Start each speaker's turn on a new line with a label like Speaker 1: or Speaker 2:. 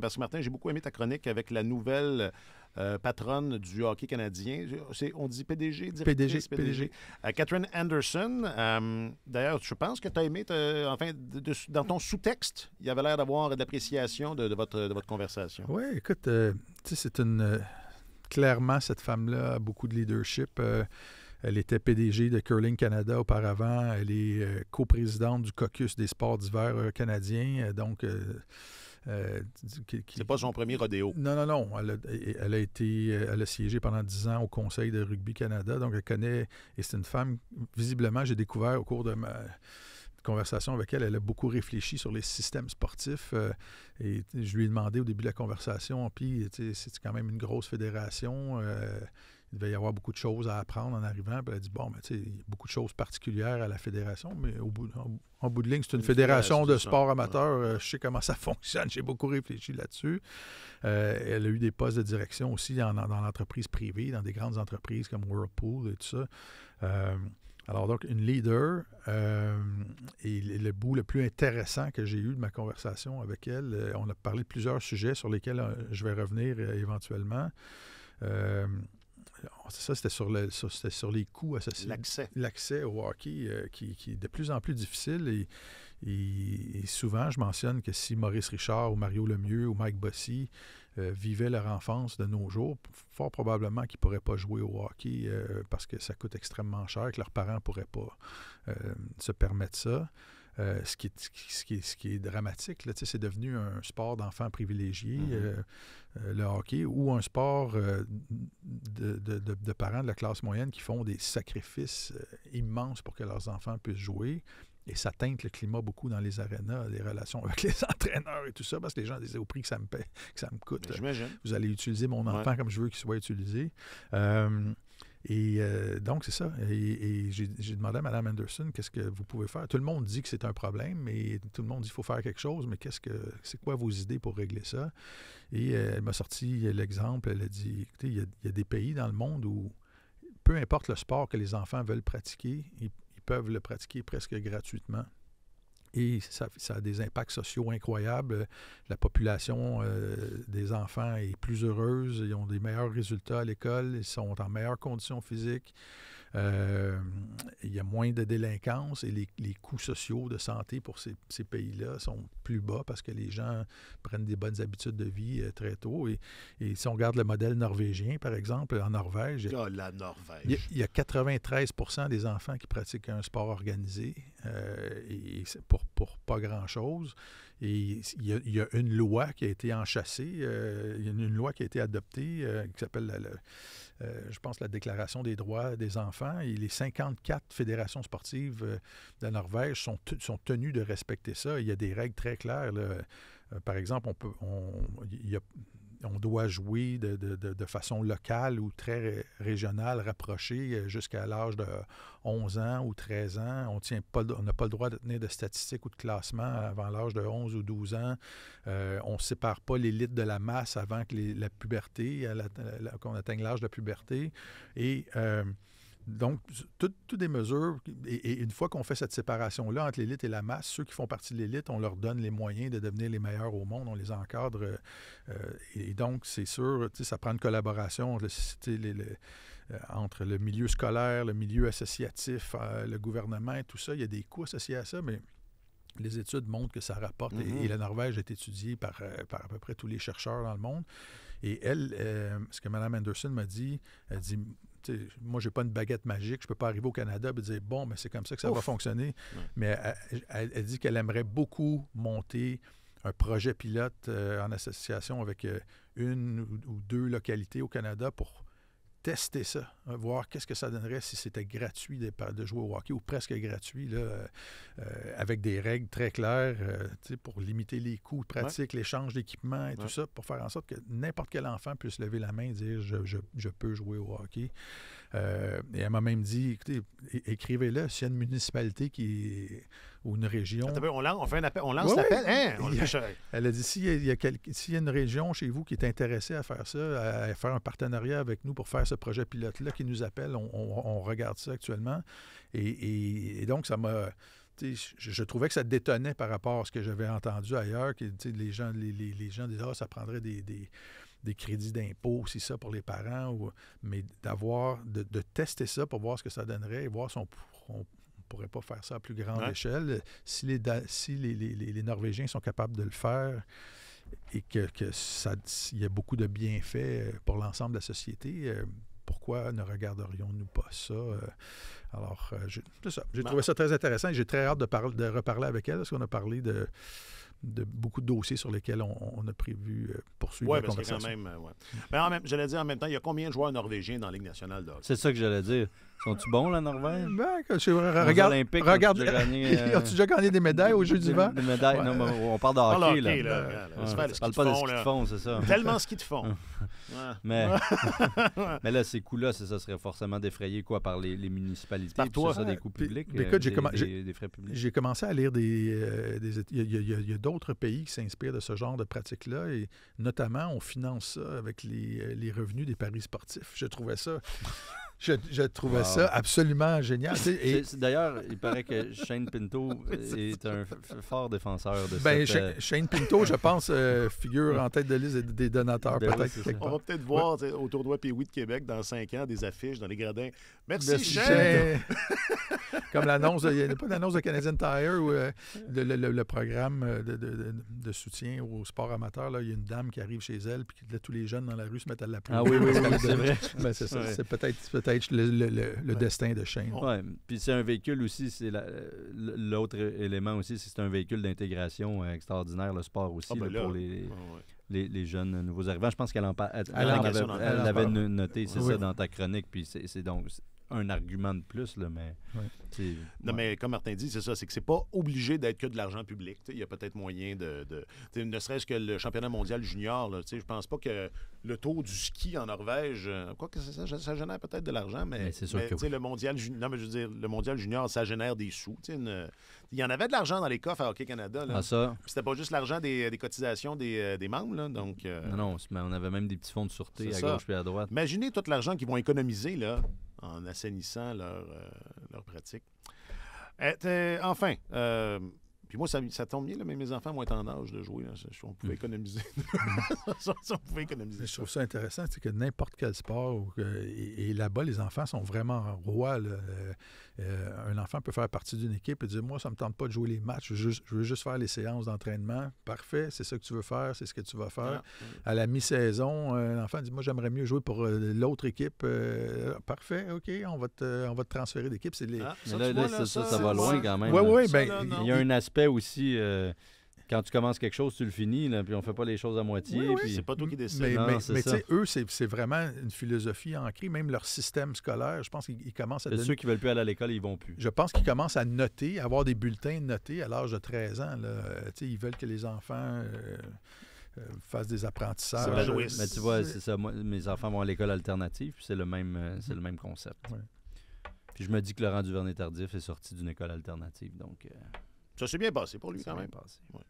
Speaker 1: parce que Martin, j'ai beaucoup aimé ta chronique avec la nouvelle euh, patronne du hockey canadien. On dit PDG, PDG, PDG. Catherine Anderson. Euh, d'ailleurs, je pense que tu as aimé, enfin, dans ton sous-texte, il y avait l'air d'avoir d'appréciation de, votre, de votre conversation.
Speaker 2: Oui, écoute, euh, tu sais, c'est une. clairement, cette femme-là a beaucoup de leadership. Elle était PDG de Curling Canada auparavant. Elle est coprésidente du caucus des sports d'hiver canadiens. Donc, euh,
Speaker 1: c'est pas son premier rodéo.
Speaker 2: Non, non, non. Elle a, été, euh, elle a siégé pendant 10 ans au Conseil de Rugby Canada, donc elle connaît, et c'est une femme, visiblement, j'ai découvert au cours de ma conversation avec elle, elle a beaucoup réfléchi sur les systèmes sportifs. Euh, et je lui ai demandé au début de la conversation, puis c'est quand même une grosse fédération il devait y avoir beaucoup de choses à apprendre en arrivant. Puis elle a dit, bon, mais tu sais, il y a beaucoup de choses particulières à la fédération, mais au bout, en, bout de ligne, c'est une, fédération de sport amateur. Euh, je sais comment ça fonctionne. J'ai beaucoup réfléchi là-dessus. Euh, elle a eu des postes de direction aussi dans l'entreprise privée, dans des grandes entreprises comme Whirlpool et tout ça. Euh, alors donc, une leader, et le bout le plus intéressant que j'ai eu de ma conversation avec elle, on a parlé de plusieurs sujets sur lesquels je vais revenir éventuellement ça, c'était sur, les coûts associés. L'accès. L'accès au hockey euh, qui, est de plus en plus difficile. Et, souvent, je mentionne que si Maurice Richard ou Mario Lemieux ou Mike Bossy euh, vivaient leur enfance de nos jours, fort probablement qu'ils ne pourraient pas jouer au hockey euh, parce que ça coûte extrêmement cher, que leurs parents ne pourraient pas se permettre ça. Euh, ce, qui est, dramatique. Là, c'est devenu un sport d'enfants privilégiés, mm-hmm. euh, euh, le hockey, ou un sport de, parents de la classe moyenne qui font des sacrifices immenses pour que leurs enfants puissent jouer. Et ça teinte le climat beaucoup dans les arénas, les relations avec les entraîneurs et tout ça, parce que les gens disaient au prix que ça me, que ça me coûte, vous allez utiliser mon enfant comme je veux qu'il soit utilisé. Et euh, donc, c'est ça. Et, j'ai demandé à Mme Anderson qu'est-ce que vous pouvez faire. Tout le monde dit que c'est un problème, mais tout le monde dit qu'il faut faire quelque chose, mais qu'est-ce que c'est quoi vos idées pour régler ça? Et euh, elle m'a sorti l'exemple, elle a dit écoutez, il y, a, des pays dans le monde où peu importe le sport que les enfants veulent pratiquer, ils peuvent le pratiquer presque gratuitement et ça, a des impacts sociaux incroyables. La population euh, des enfants est plus heureuse, ils ont des meilleurs résultats à l'école, ils sont en meilleures conditions physique. Euh, il y a moins de délinquance et les, les coûts sociaux de santé pour ces, ces pays-là sont plus bas parce que les gens prennent des bonnes habitudes de vie euh, très tôt. Et, et, si on regarde le modèle norvégien, par exemple, en Norvège, ah, la
Speaker 1: Norvège.
Speaker 2: Il, y a, 93 des enfants qui pratiquent un sport organisé euh, et pour, pour pas grand-chose. Et il y, a, une loi qui a été enchâssée, il y a une loi qui a été adoptée qui s'appelle, je pense, la Déclaration des droits des enfants les 54 fédérations sportives euh, de Norvège sont, tenues de respecter ça. Il y a des règles très claires. Euh, par exemple, on doit jouer de, façon locale ou très régionale, rapprochée, euh, jusqu'à l'âge de 11 ans ou 13 ans. On n'a pas le droit de tenir de statistiques ou de classement avant l'âge de 11 ou 12 ans. on ne sépare pas l'élite de la masse avant que la puberté, qu'on atteigne l'âge de la puberté. Et donc, toutes des mesures, et, une fois qu'on fait cette séparation-là entre l'élite et la masse, ceux qui font partie de l'élite, on leur donne les moyens de devenir les meilleurs au monde, on les encadre. Euh, et donc, c'est sûr, ça prend une collaboration euh, entre le milieu scolaire, le milieu associatif, euh, le gouvernement, tout ça. Il y a des coûts associés à ça, mais les études montrent que ça rapporte. et, mm-hmm. la Norvège est étudiée par, par à peu près tous les chercheurs dans le monde. Et elle, ce que Mme Anderson m'a dit, elle dit moi, je n'ai pas une baguette magique. Je ne peux pas arriver au Canada et dire, bon, mais c'est comme ça que ça va fonctionner. Mais elle, dit qu'elle aimerait beaucoup monter un projet pilote euh, en association avec euh, une ou deux localités au Canada pour tester ça, hein, voir qu'est-ce que ça donnerait si c'était gratuit de, jouer au hockey ou presque gratuit, euh, euh, avec des règles très claires euh, pour limiter les coûts pratiques, pratique, l'échange d'équipement et tout ça, pour faire en sorte que n'importe quel enfant puisse lever la main et dire je, peux jouer au hockey. et elle m'a même dit écoutez, écrivez-le, s'il y a une municipalité qui ou une région. on
Speaker 1: lance, un appel, l'appel. Hein?
Speaker 2: elle a dit s'il y, a une région chez vous qui est intéressée à faire ça, à, faire un partenariat avec nous pour faire ce projet pilote-là qui nous appelle, on, regarde ça actuellement. Et, donc, ça m'a. Je, trouvais que ça détonnait par rapport à ce que j'avais entendu ailleurs, que les gens, les, gens disaient ah, ça prendrait des, crédits d'impôt, aussi ça, pour les parents, mais d'avoir, de, tester ça pour voir ce que ça donnerait et voir si on, pourrait pas faire ça à plus grande échelle. Si, les, si les, les, Norvégiens sont capables de le faire et que, que ça, y a beaucoup de bienfaits euh, pour l'ensemble de la société, euh, pourquoi ne regarderions-nous pas ça? Euh? alors, c'est ça. J'ai bah. trouvé ça très intéressant et j'ai très hâte de, parler, de reparler avec elle parce qu'on a parlé de de beaucoup de dossiers sur lesquels on, a prévu poursuivre la parce Que quand même,
Speaker 1: ouais. Mais en même, j'allais dire en même temps, il y a combien de joueurs norvégiens dans la Ligue nationale de
Speaker 3: C'est ça que j'allais dire. Sont-tu bons, la Norvège? Ben, je, regarde, regarde, tu as-tu déjà gagné
Speaker 2: des médailles aux Jeux du vent? des médailles, non, mais on parle de hockey, là. on parle pas de ce qu'ils font, c'est ça. Tellement ce qu'ils te font.
Speaker 3: mais, mais là, ces coûts là ça serait forcément défrayé quoi, par les, municipalités. Par toi. Ça, des coûts publics, euh, des, frais publics. J'ai
Speaker 2: commencé à lire des... Euh, il y a, d'autres pays qui s'inspirent de ce genre de pratique-là, et notamment, on finance ça avec les euh, revenus des paris sportifs. Je trouvais ça... Je, trouvais ça absolument génial. Et...
Speaker 3: D'ailleurs, il paraît que Shane Pinto est un fort défenseur de ben, euh, Shane, Pinto,
Speaker 2: je pense, euh, figure en tête de liste des, donateurs, ben peut On va
Speaker 1: peut-être voir au tournoi de Québec dans cinq ans des affiches dans les gradins. Merci, Shane! Comme l'annonce, il n'y a pas
Speaker 2: d'annonce de Canadian Tire ou euh, le, programme de, soutien au sport amateur. Là, il y a une dame qui arrive chez elle, puis tous les jeunes dans la rue se mettent à la pluie. Ah oui, oui, oui, c'est vrai. Ben, c'est peut-être peut être le, destin de Shane.
Speaker 3: Oui, Puis c'est un véhicule aussi, c'est l'autre élément aussi, c'est un véhicule d'intégration euh, extraordinaire, le sport aussi, ah, ben pour les, jeunes nouveaux arrivants. Je pense qu'elle en, avait, noté, c'est ça, dans ta chronique. Puis c'est donc un argument de plus, là, mais. Non, mais comme Martin dit, c'est ça, c'est que c'est pas
Speaker 1: obligé d'être que de l'argent public. Il y a peut-être moyen de. ne serait-ce que le championnat mondial junior, je pense pas que le taux du ski en Norvège, euh, quoi que ça, ça génère peut-être de l'argent, mais, le mondial non, mais je veux dire, le mondial junior, ça génère des sous. Il y en avait de l'argent dans les coffres à Hockey Canada. Ah, c'était pas juste l'argent des, cotisations des, euh, membres, donc. Euh, non, non, on avait même des petits fonds de sûreté à gauche et à droite. Imaginez tout l'argent qu'ils vont économiser là, en assainissant leur, euh, leur pratique. Euh, enfin, euh, puis moi, ça, tombe bien, mais mes enfants vont être en âge de jouer. On pouvait économiser.
Speaker 2: Je trouve ça intéressant, c'est que n'importe quel sport, et, là-bas, les enfants sont vraiment rois. Euh, euh, un enfant peut faire partie d'une équipe et dire Moi, ça ne me tente pas de jouer les matchs, je, veux juste faire les séances d'entraînement. Parfait, c'est ça que tu veux faire, c'est ce que tu vas faire. Ah, à la mi-saison, un euh, enfant dit Moi, j'aimerais mieux jouer pour l'autre équipe. Ah, parfait, OK, on va te, on va te transférer d'équipe. Ah, ça, ça, va loin quand même. Oui, oui, ben, il y a un
Speaker 3: aspect aussi. Euh, quand tu commences quelque chose, tu le finis, puis on fait pas les choses à moitié. C'est pas toi qui hmm. décides. Mais, mais,
Speaker 2: eux, c'est vraiment une philosophie ancrée. Même leur système scolaire, je pense qu'ils commencent à... Ceux qui
Speaker 3: ne veulent plus aller à l'école, ils vont plus. Je
Speaker 2: pense qu'ils commencent à noter, à avoir des bulletins notés à l'âge de 13 ans. Euh, ils veulent que les enfants... Euh, fassent des apprentissages. mais tu vois, c'est
Speaker 3: ça. mes enfants vont à l'école alternative, puis c'est le même, c'est le même concept. Puis je me dis que Laurent Duvernay-Tardif est sorti d'une école alternative, donc.
Speaker 1: Ça s'est bien passé pour lui, quand même. Passé.
Speaker 3: Ouais.